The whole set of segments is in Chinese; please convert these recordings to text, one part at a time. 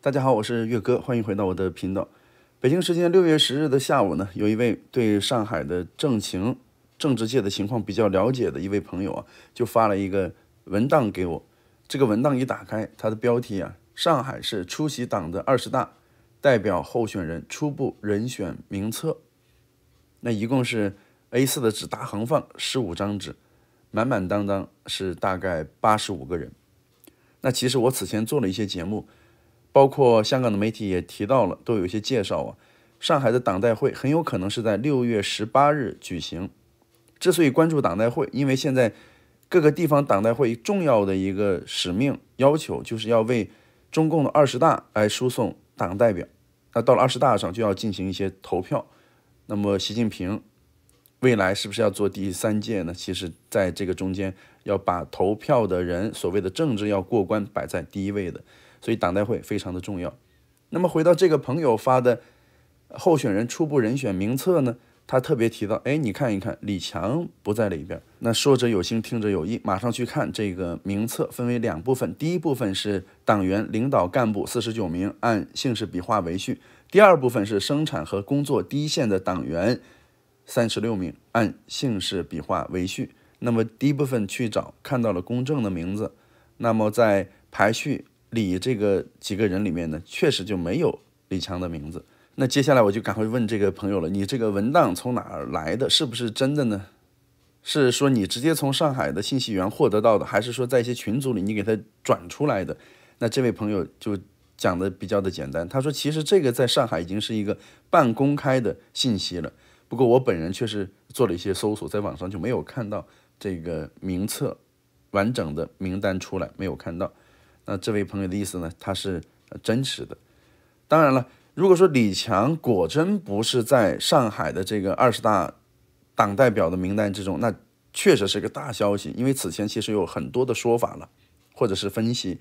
大家好，我是岳哥，欢迎回到我的频道。北京时间六月十日的下午呢，有一位对上海的政情、政治界的情况比较了解的一位朋友啊，就发了一个文档给我。这个文档一打开，它的标题啊，《上海市出席党的二十大代表候选人初步人选名册》。那一共是 A4 的纸，大横放十五张纸，满满当当是大概八十五个人。那其实我此前做了一些节目。包括香港的媒体也提到了，都有一些介绍啊。上海的党代会很有可能是在六月十八日举行。之所以关注党代会，因为现在各个地方党代会重要的一个使命要求，就是要为中共的二十大来输送党代表。那到了二十大上就要进行一些投票。那么习近平未来是不是要做第三届呢？其实，在这个中间要把投票的人所谓的政治要过关摆在第一位的。所以党代会非常的重要。那么回到这个朋友发的候选人初步人选名册呢？他特别提到，哎，你看一看，李强不在里边。那说者有心，听者有意，马上去看这个名册，分为两部分。第一部分是党员领导干部四十九名，按姓氏笔画为序；第二部分是生产和工作第一线的党员三十六名，按姓氏笔画为序。那么第一部分去找，看到了公正的名字。那么在排序。李这个几个人里面呢，确实就没有李强的名字。那接下来我就赶快问这个朋友了：你这个文档从哪儿来的？是不是真的呢？是说你直接从上海的信息源获得到的，还是说在一些群组里你给他转出来的？那这位朋友就讲的比较的简单，他说其实这个在上海已经是一个半公开的信息了。不过我本人确实做了一些搜索，在网上就没有看到这个名册完整的名单出来，没有看到。那这位朋友的意思呢？他是真实的。当然了，如果说李强果真不是在上海的这个二十大党代表的名单之中，那确实是个大消息。因为此前其实有很多的说法了，或者是分析。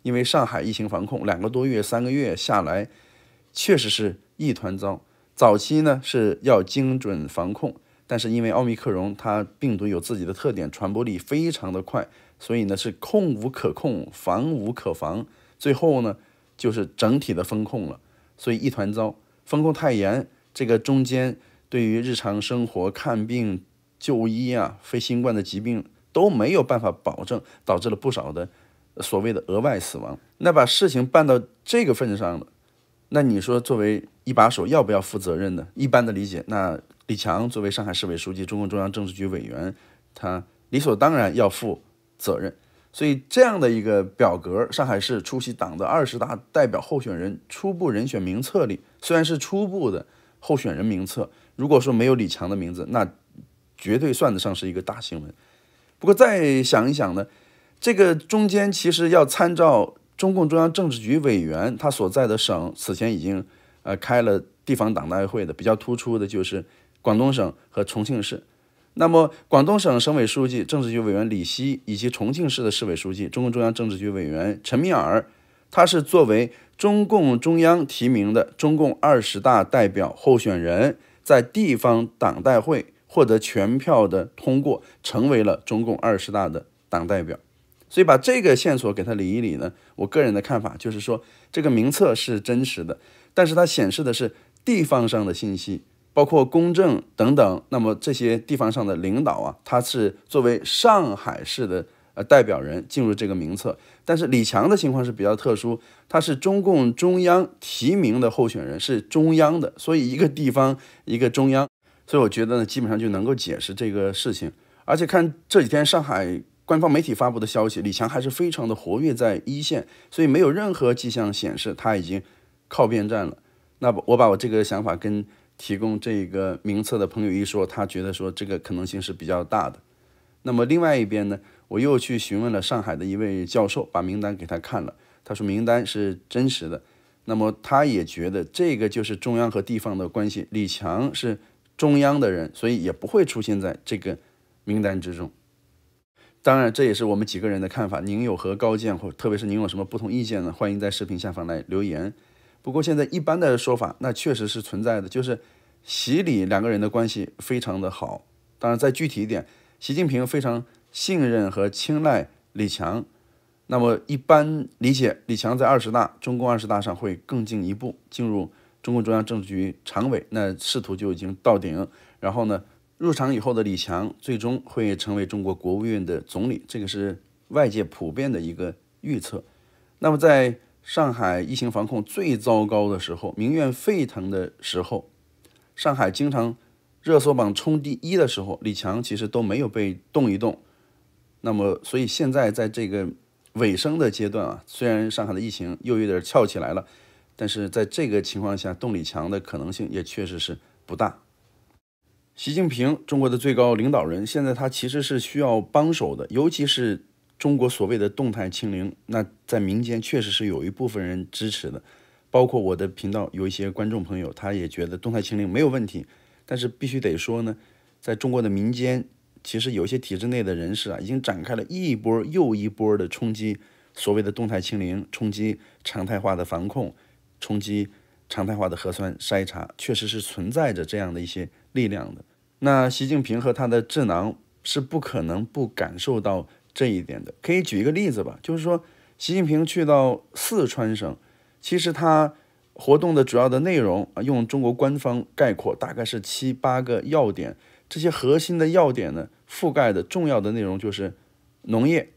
因为上海疫情防控两个多月、三个月下来，确实是一团糟。早期呢是要精准防控。但是因为奥密克戎它病毒有自己的特点，传播力非常的快，所以呢是控无可控，防无可防，最后呢就是整体的封控了，所以一团糟。封控太严，这个中间对于日常生活、看病就医啊、非新冠的疾病都没有办法保证，导致了不少的所谓的额外死亡。那把事情办到这个份上了，那你说作为一把手要不要负责任呢？一般的理解那。李强作为上海市委书记、中共中央政治局委员，他理所当然要负责任。所以，这样的一个表格，上海市出席党的二十大代表候选人初步人选名册里，虽然是初步的候选人名册，如果说没有李强的名字，那绝对算得上是一个大新闻。不过，再想一想呢，这个中间其实要参照中共中央政治局委员他所在的省此前已经呃开了地方党代会的，比较突出的就是。广东省和重庆市，那么广东省省委书记、政治局委员李希，以及重庆市的市委书记、中共中央政治局委员陈敏尔，他是作为中共中央提名的中共二十大代表候选人，在地方党代会获得全票的通过，成为了中共二十大的党代表。所以把这个线索给他理一理呢，我个人的看法就是说，这个名册是真实的，但是它显示的是地方上的信息。包括公证等等，那么这些地方上的领导啊，他是作为上海市的呃代表人进入这个名册。但是李强的情况是比较特殊，他是中共中央提名的候选人，是中央的，所以一个地方一个中央，所以我觉得呢，基本上就能够解释这个事情。而且看这几天上海官方媒体发布的消息，李强还是非常的活跃在一线，所以没有任何迹象显示他已经靠边站了。那我把我这个想法跟。提供这个名册的朋友一说，他觉得说这个可能性是比较大的。那么另外一边呢，我又去询问了上海的一位教授，把名单给他看了，他说名单是真实的。那么他也觉得这个就是中央和地方的关系，李强是中央的人，所以也不会出现在这个名单之中。当然，这也是我们几个人的看法，您有何高见或特别是您有什么不同意见呢？欢迎在视频下方来留言。不过现在一般的说法，那确实是存在的，就是，习李两个人的关系非常的好。当然再具体一点，习近平非常信任和青睐李强。那么一般理解，李强在二十大，中共二十大上会更进一步，进入中共中央政治局常委，那仕途就已经到顶。然后呢，入场以后的李强，最终会成为中国国务院的总理，这个是外界普遍的一个预测。那么在上海疫情防控最糟糕的时候，民怨沸腾的时候，上海经常热搜榜冲第一的时候，李强其实都没有被动一动。那么，所以现在在这个尾声的阶段啊，虽然上海的疫情又有点翘起来了，但是在这个情况下，动李强的可能性也确实是不大。习近平，中国的最高领导人，现在他其实是需要帮手的，尤其是。中国所谓的动态清零，那在民间确实是有一部分人支持的，包括我的频道有一些观众朋友，他也觉得动态清零没有问题。但是必须得说呢，在中国的民间，其实有一些体制内的人士啊，已经展开了一波又一波的冲击。所谓的动态清零冲击常态化的防控，冲击常态化的核酸筛查，确实是存在着这样的一些力量的。那习近平和他的智囊是不可能不感受到。这一点的可以举一个例子吧，就是说，习近平去到四川省，其实他活动的主要的内容啊，用中国官方概括，大概是七八个要点。这些核心的要点呢，覆盖的重要的内容就是农业、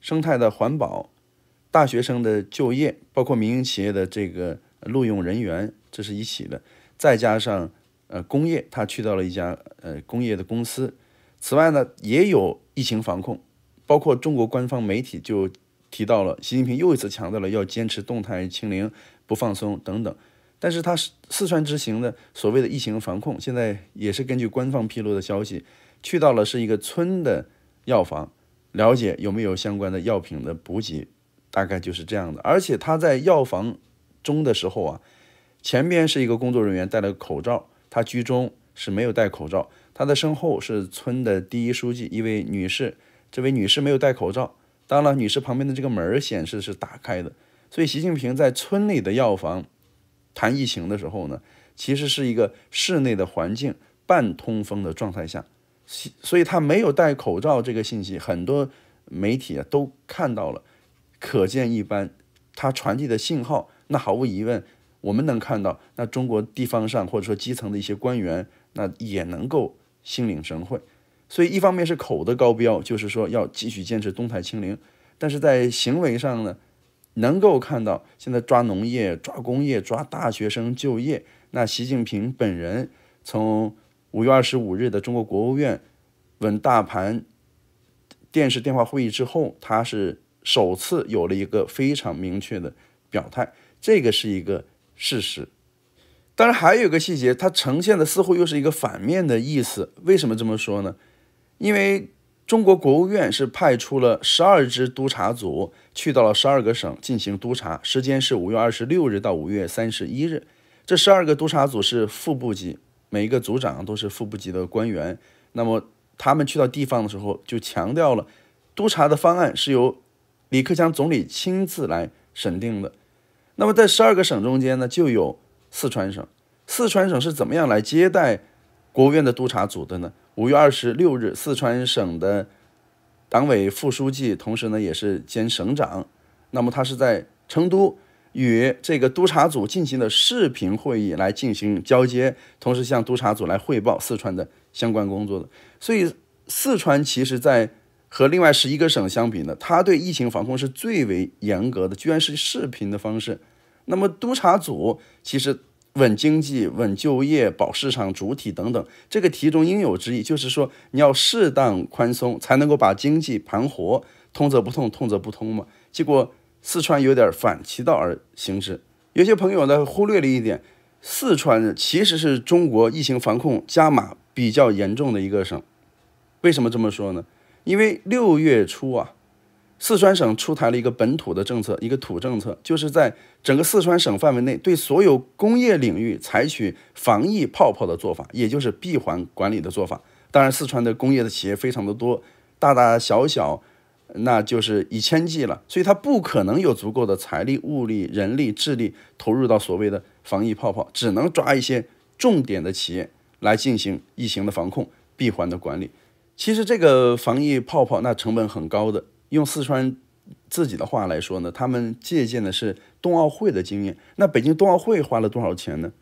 生态的环保、大学生的就业，包括民营企业的这个录用人员，这是一起的。再加上呃工业，他去到了一家呃工业的公司。此外呢，也有疫情防控。包括中国官方媒体就提到了习近平又一次强调了要坚持动态清零，不放松等等。但是他四川之行的所谓的疫情防控，现在也是根据官方披露的消息，去到了是一个村的药房，了解有没有相关的药品的补给，大概就是这样的。而且他在药房中的时候啊，前边是一个工作人员戴了口罩，他居中是没有戴口罩，他的身后是村的第一书记一位女士。这位女士没有戴口罩，当然，了，女士旁边的这个门显示是打开的，所以习近平在村里的药房谈疫情的时候呢，其实是一个室内的环境、半通风的状态下，所以他没有戴口罩这个信息，很多媒体啊都看到了，可见一斑。他传递的信号，那毫无疑问，我们能看到，那中国地方上或者说基层的一些官员，那也能够心领神会。所以，一方面是口的高标，就是说要继续坚持动态清零，但是在行为上呢，能够看到现在抓农业、抓工业、抓大学生就业。那习近平本人从五月二十五日的中国国务院稳大盘电视电话会议之后，他是首次有了一个非常明确的表态，这个是一个事实。当然，还有一个细节，它呈现的似乎又是一个反面的意思。为什么这么说呢？因为中国国务院是派出了十二支督察组去到了十二个省进行督察，时间是五月二十六日到五月三十一日。这十二个督察组是副部级，每一个组长都是副部级的官员。那么他们去到地方的时候，就强调了督察的方案是由李克强总理亲自来审定的。那么在十二个省中间呢，就有四川省。四川省是怎么样来接待国务院的督察组的呢？五月二十六日，四川省的党委副书记，同时呢也是兼省长，那么他是在成都与这个督察组进行了视频会议来进行交接，同时向督察组来汇报四川的相关工作的。所以，四川其实，在和另外十一个省相比呢，他对疫情防控是最为严格的，居然是视频的方式。那么，督察组其实。稳经济、稳就业、保市场主体等等，这个题中应有之意，就是说你要适当宽松，才能够把经济盘活，通则不痛，痛则不通嘛。结果四川有点反其道而行之，有些朋友呢忽略了一点，四川其实是中国疫情防控加码比较严重的一个省。为什么这么说呢？因为六月初啊。四川省出台了一个本土的政策，一个土政策，就是在整个四川省范围内对所有工业领域采取防疫泡泡的做法，也就是闭环管理的做法。当然，四川的工业的企业非常的多，大大小小，那就是一千计了。所以，它不可能有足够的财力、物力、人力、智力投入到所谓的防疫泡泡，只能抓一些重点的企业来进行疫情的防控、闭环的管理。其实，这个防疫泡泡那成本很高的。用四川自己的话来说呢，他们借鉴的是冬奥会的经验。那北京冬奥会花了多少钱呢？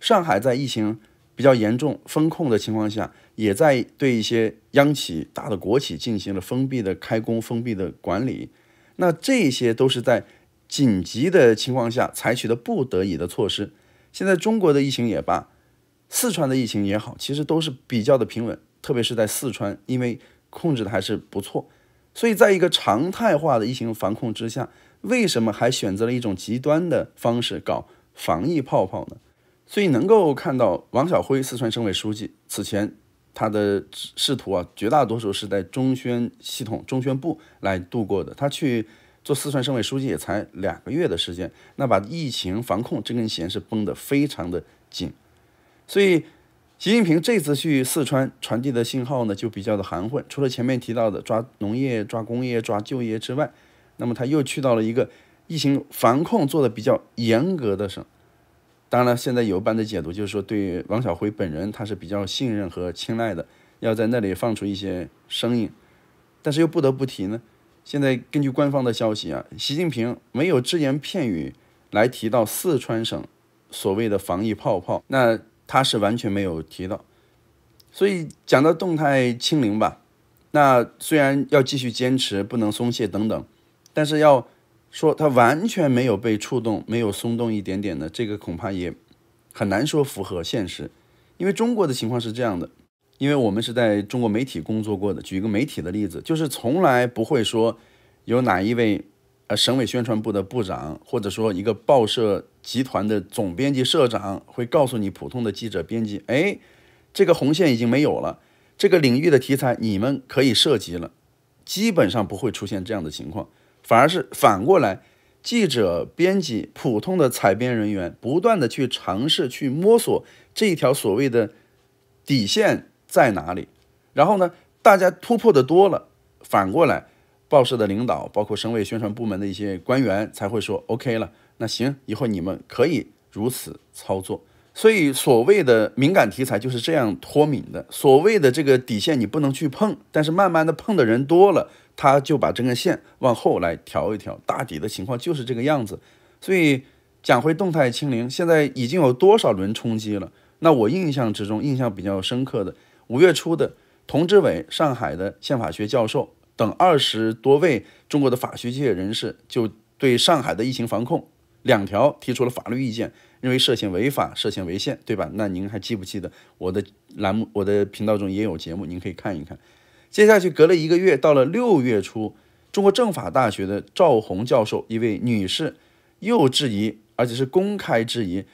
上海在疫情比较严重、封控的情况下，也在对一些央企、大的国企进行了封闭的开工、封闭的管理。那这些都是在紧急的情况下采取的不得已的措施。现在中国的疫情也罢，四川的疫情也好，其实都是比较的平稳，特别是在四川，因为控制的还是不错。所以在一个常态化的疫情防控之下，为什么还选择了一种极端的方式搞防疫泡泡呢？所以能够看到王小辉，四川省委书记，此前他的仕途啊，绝大多数是在中宣系统、中宣部来度过的。他去做四川省委书记也才两个月的时间，那把疫情防控这根弦是绷得非常的紧，所以。习近平这次去四川传递的信号呢，就比较的含混。除了前面提到的抓农业、抓工业、抓就业之外，那么他又去到了一个疫情防控做的比较严格的省。当然了，现在有般的解读就是说，对王小辉本人他是比较信任和青睐的，要在那里放出一些声音。但是又不得不提呢，现在根据官方的消息啊，习近平没有只言片语来提到四川省所谓的防疫泡泡。那。他是完全没有提到，所以讲到动态清零吧，那虽然要继续坚持，不能松懈等等，但是要说他完全没有被触动，没有松动一点点的，这个恐怕也很难说符合现实，因为中国的情况是这样的，因为我们是在中国媒体工作过的，举一个媒体的例子，就是从来不会说有哪一位。呃，省委宣传部的部长，或者说一个报社集团的总编辑、社长，会告诉你普通的记者、编辑，哎，这个红线已经没有了，这个领域的题材你们可以涉及了。基本上不会出现这样的情况，反而是反过来，记者、编辑、普通的采编人员，不断的去尝试、去摸索这一条所谓的底线在哪里。然后呢，大家突破的多了，反过来。报社的领导，包括省委宣传部门的一些官员，才会说 OK 了，那行，以后你们可以如此操作。所以，所谓的敏感题材就是这样脱敏的。所谓的这个底线你不能去碰，但是慢慢的碰的人多了，他就把这根线往后来调一调。大抵的情况就是这个样子。所以讲回动态清零，现在已经有多少轮冲击了？那我印象之中，印象比较深刻的五月初的童志伟，上海的宪法学教授。等二十多位中国的法学界人士就对上海的疫情防控两条提出了法律意见，认为涉嫌违法、涉嫌违宪，对吧？那您还记不记得我的栏目、我的频道中也有节目，您可以看一看。接下去隔了一个月，到了六月初，中国政法大学的赵红教授，一位女士又质疑，而且是公开质疑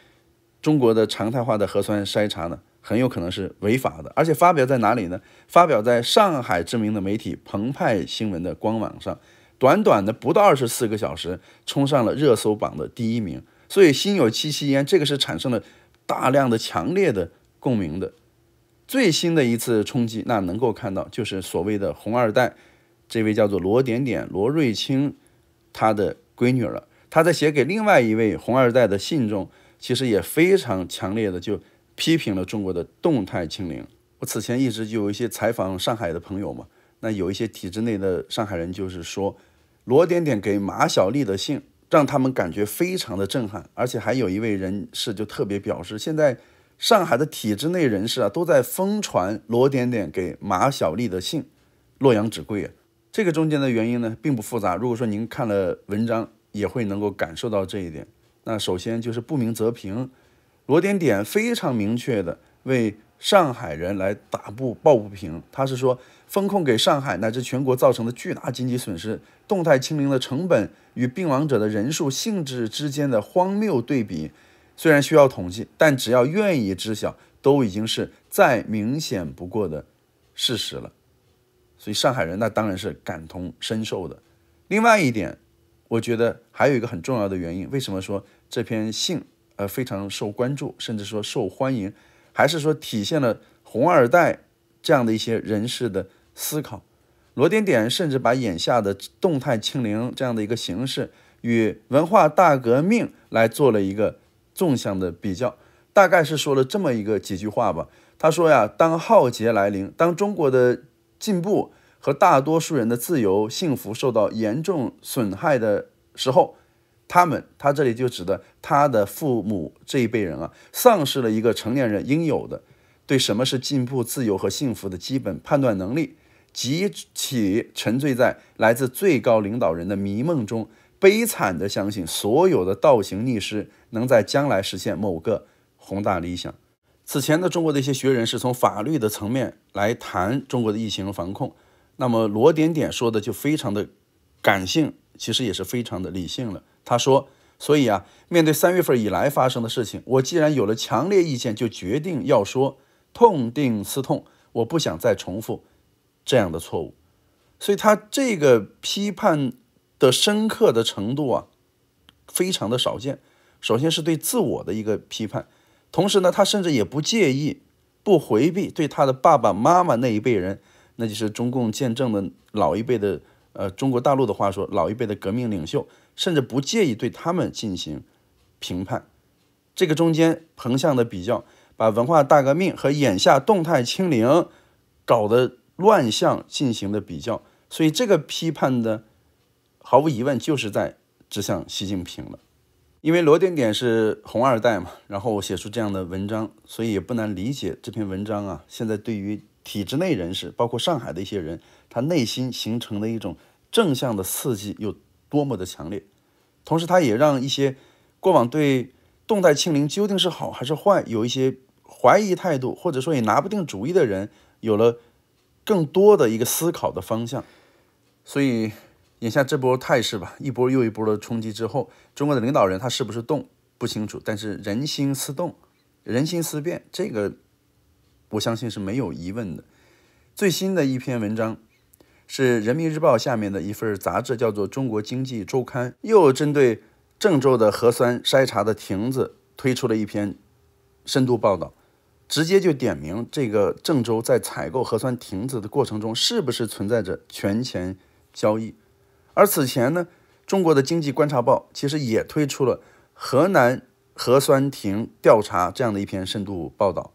中国的常态化的核酸筛查呢。很有可能是违法的，而且发表在哪里呢？发表在上海知名的媒体《澎湃新闻》的官网上，短短的不到二十四个小时，冲上了热搜榜的第一名。所以“心有戚戚焉”这个是产生了大量的强烈的共鸣的。最新的一次冲击，那能够看到就是所谓的“红二代”，这位叫做罗点点、罗瑞卿他的闺女了，他在写给另外一位“红二代”的信中，其实也非常强烈的就。批评了中国的动态清零。我此前一直就有一些采访上海的朋友嘛，那有一些体制内的上海人就是说，罗点点给马小丽的信，让他们感觉非常的震撼。而且还有一位人士就特别表示，现在上海的体制内人士啊，都在疯传罗点点给马小丽的信，洛阳纸贵啊。这个中间的原因呢，并不复杂。如果说您看了文章，也会能够感受到这一点。那首先就是不明则平。罗点点非常明确地为上海人来打不抱不平，他是说风控给上海乃至全国造成的巨大经济损失，动态清零的成本与病亡者的人数性质之间的荒谬对比，虽然需要统计，但只要愿意知晓，都已经是再明显不过的事实了。所以上海人那当然是感同身受的。另外一点，我觉得还有一个很重要的原因，为什么说这篇信？呃，非常受关注，甚至说受欢迎，还是说体现了“红二代”这样的一些人士的思考。罗点点甚至把眼下的动态清零这样的一个形式与文化大革命来做了一个纵向的比较，大概是说了这么一个几句话吧。他说呀：“当浩劫来临，当中国的进步和大多数人的自由幸福受到严重损害的时候。”他们，他这里就指的他的父母这一辈人啊，丧失了一个成年人应有的对什么是进步、自由和幸福的基本判断能力，极其沉醉在来自最高领导人的迷梦中，悲惨地相信所有的倒行逆施能在将来实现某个宏大理想。此前的中国的一些学人是从法律的层面来谈中国的疫情防控，那么罗点点说的就非常的感性，其实也是非常的理性了。他说：“所以啊，面对三月份以来发生的事情，我既然有了强烈意见，就决定要说痛定思痛。我不想再重复这样的错误。所以，他这个批判的深刻的程度啊，非常的少见。首先是对自我的一个批判，同时呢，他甚至也不介意不回避对他的爸爸妈妈那一辈人，那就是中共见证的老一辈的，呃，中国大陆的话说，老一辈的革命领袖。”甚至不介意对他们进行评判，这个中间横向的比较，把文化大革命和眼下动态清零搞的乱象进行的比较，所以这个批判的毫无疑问就是在指向习近平了。因为罗点点是红二代嘛，然后写出这样的文章，所以也不难理解这篇文章啊，现在对于体制内人士，包括上海的一些人，他内心形成的一种正向的刺激又。多么的强烈，同时它也让一些过往对动态清零究竟是好还是坏有一些怀疑态度，或者说也拿不定主意的人，有了更多的一个思考的方向。所以眼下这波态势吧，一波又一波的冲击之后，中国的领导人他是不是动不清楚，但是人心思动，人心思变，这个我相信是没有疑问的。最新的一篇文章。是人民日报下面的一份杂志，叫做《中国经济周刊》，又针对郑州的核酸筛查的亭子推出了一篇深度报道，直接就点名这个郑州在采购核酸亭子的过程中，是不是存在着权钱交易。而此前呢，中国的经济观察报其实也推出了河南核酸亭调查这样的一篇深度报道，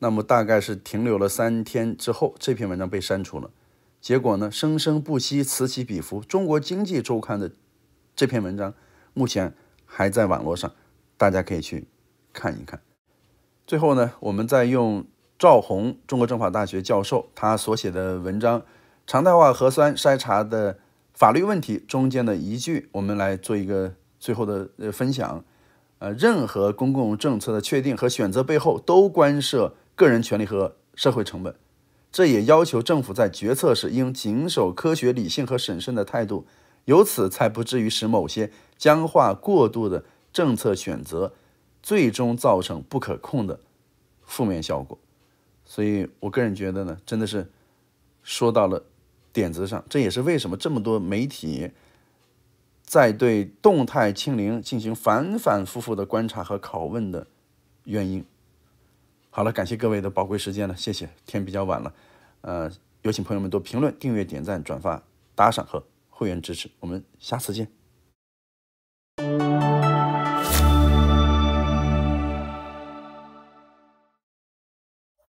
那么大概是停留了三天之后，这篇文章被删除了。结果呢，生生不息，此起彼伏。中国经济周刊的这篇文章目前还在网络上，大家可以去看一看。最后呢，我们再用赵红，中国政法大学教授他所写的文章《常态化核酸筛查的法律问题》中间的一句，我们来做一个最后的呃分享。呃，任何公共政策的确定和选择背后都关涉个人权利和社会成本。这也要求政府在决策时应谨守科学、理性和审慎的态度，由此才不至于使某些僵化过度的政策选择最终造成不可控的负面效果。所以，我个人觉得呢，真的是说到了点子上。这也是为什么这么多媒体在对动态清零进行反反复复的观察和拷问的原因。好了，感谢各位的宝贵时间了，谢谢。天比较晚了，呃，有请朋友们多评论、订阅、点赞、转发、打赏和会员支持，我们下次见。